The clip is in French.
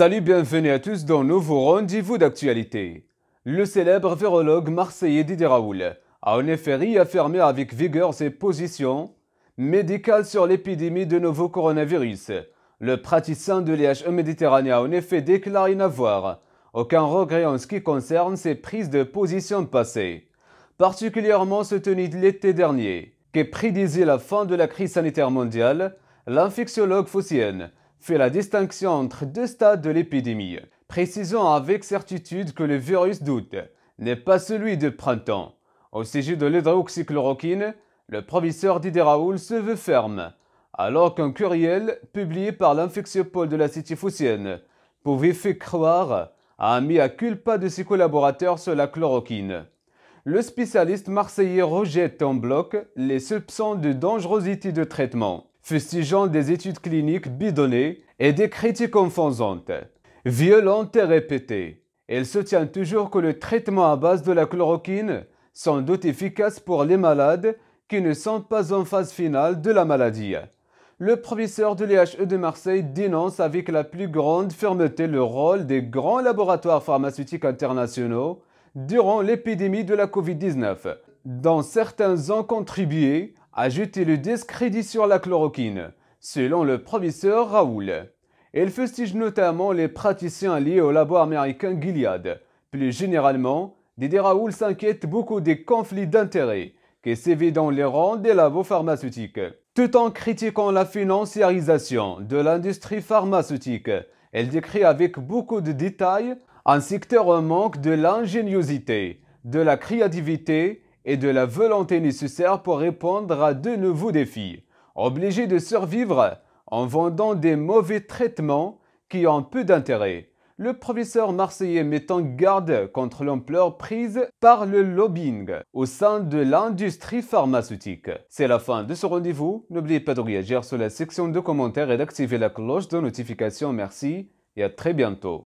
Salut, bienvenue à tous dans nouveau rendez-vous d'actualité. Le célèbre virologue marseillais Didier Raoul a en effet réaffirmé avec vigueur ses positions médicales sur l'épidémie de nouveau coronavirus. Le praticien de l'IHE Méditerranée a en effet déclaré n'avoir aucun regret en ce qui concerne ses prises de position passées, particulièrement ce tenu de l'été dernier, qui prédisait la fin de la crise sanitaire mondiale, l'infectiologue Foussienne fait la distinction entre deux stades de l'épidémie, précisant avec certitude que le virus d'août n'est pas celui de printemps. Au sujet de l'hydroxychloroquine, le professeur Didier Raoul se veut ferme, alors qu'un curiel publié par l'infectiopole de la cité Foussienne pouvait faire croire à un à culpa de ses collaborateurs sur la chloroquine. Le spécialiste marseillais rejette en bloc les soupçons de dangerosité de traitement fustigeant des études cliniques bidonnées et des critiques confondantes. violentes et répétées. elle soutient toujours que le traitement à base de la chloroquine, sans doute efficace pour les malades qui ne sont pas en phase finale de la maladie. Le professeur de l'IHE de Marseille dénonce avec la plus grande fermeté le rôle des grands laboratoires pharmaceutiques internationaux durant l'épidémie de la Covid-19, dont certains ont contribué a le discrédit sur la chloroquine, selon le professeur Raoul. Elle fustige notamment les praticiens liés au labo américain Gilead. Plus généralement, Didier Raoul s'inquiète beaucoup des conflits d'intérêts qui sévit dans les rangs des labos pharmaceutiques. Tout en critiquant la financiarisation de l'industrie pharmaceutique, elle décrit avec beaucoup de détails un secteur en manque de l'ingéniosité, de la créativité et de la volonté nécessaire pour répondre à de nouveaux défis. Obligés de survivre en vendant des mauvais traitements qui ont peu d'intérêt, le professeur marseillais met en garde contre l'ampleur prise par le lobbying au sein de l'industrie pharmaceutique. C'est la fin de ce rendez-vous. N'oubliez pas de réagir sur la section de commentaires et d'activer la cloche de notification. Merci et à très bientôt.